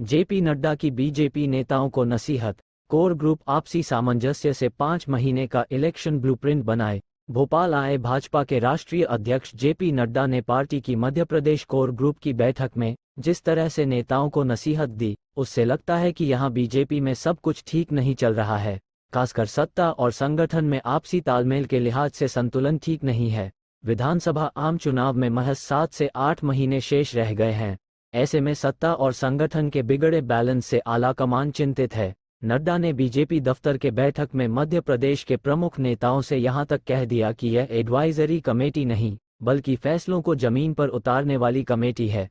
JP Nadda की BJP नेताओं को नसीहत कोर ग्रुप आपसी सामंजस्य से पाँच महीने का इलेक्शन ब्लूप्रिंट बनाए भोपाल आए भाजपा के राष्ट्रीय अध्यक्ष जेपी नड्डा ने पार्टी की मध्य प्रदेश कोर ग्रुप की बैठक में जिस तरह से नेताओं को नसीहत दी उससे लगता है कि यहाँ बीजेपी में सब कुछ ठीक नहीं चल रहा है खासकर सत्ता और संगठन में आपसी तालमेल के लिहाज से संतुलन ठीक नहीं है विधानसभा आम चुनाव में महज सात से आठ महीने शेष रह गए हैं ऐसे में सत्ता और संगठन के बिगड़े बैलेंस से आलाकमान चिंतित है नड्डा ने बीजेपी दफ्तर के बैठक में मध्य प्रदेश के प्रमुख नेताओं से यहां तक कह दिया कि यह एडवाइजरी कमेटी नहीं बल्कि फैसलों को जमीन पर उतारने वाली कमेटी है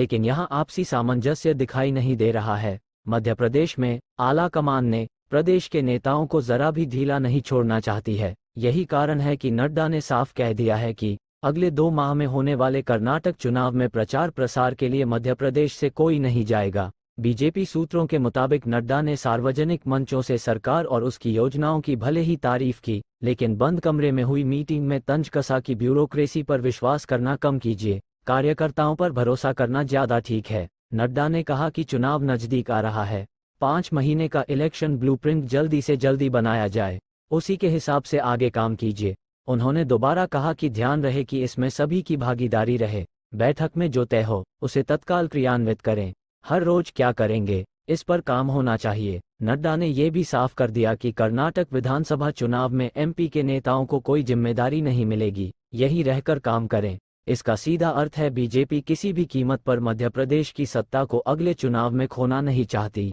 लेकिन यहां आपसी सामंजस्य दिखाई नहीं दे रहा है मध्य प्रदेश में आला कमान ने प्रदेश के नेताओं को जरा भी ढीला नहीं छोड़ना चाहती है यही कारण है कि नड्डा ने साफ कह दिया है कि अगले दो माह में होने वाले कर्नाटक चुनाव में प्रचार प्रसार के लिए मध्य प्रदेश से कोई नहीं जाएगा बीजेपी सूत्रों के मुताबिक नड्डा ने सार्वजनिक मंचों से सरकार और उसकी योजनाओं की भले ही तारीफ की लेकिन बंद कमरे में हुई मीटिंग में तंज कसा की ब्यूरोक्रेसी पर विश्वास करना कम कीजिए कार्यकर्ताओं पर भरोसा करना ज्यादा ठीक है नड्डा ने कहा कि चुनाव नजदीक आ रहा है पाँच महीने का इलेक्शन ब्लूप्रिंट जल्दी से जल्दी बनाया जाए उसी के हिसाब से आगे काम कीजिए उन्होंने दोबारा कहा कि ध्यान रहे कि इसमें सभी की भागीदारी रहे बैठक में जो तय हो उसे तत्काल क्रियान्वित करें हर रोज क्या करेंगे इस पर काम होना चाहिए नड्डा ने यह भी साफ कर दिया कि कर्नाटक विधानसभा चुनाव में एमपी के नेताओं को कोई जिम्मेदारी नहीं मिलेगी यही रहकर काम करें इसका सीधा अर्थ है बीजेपी किसी भी कीमत पर मध्य प्रदेश की सत्ता को अगले चुनाव में खोना नहीं चाहती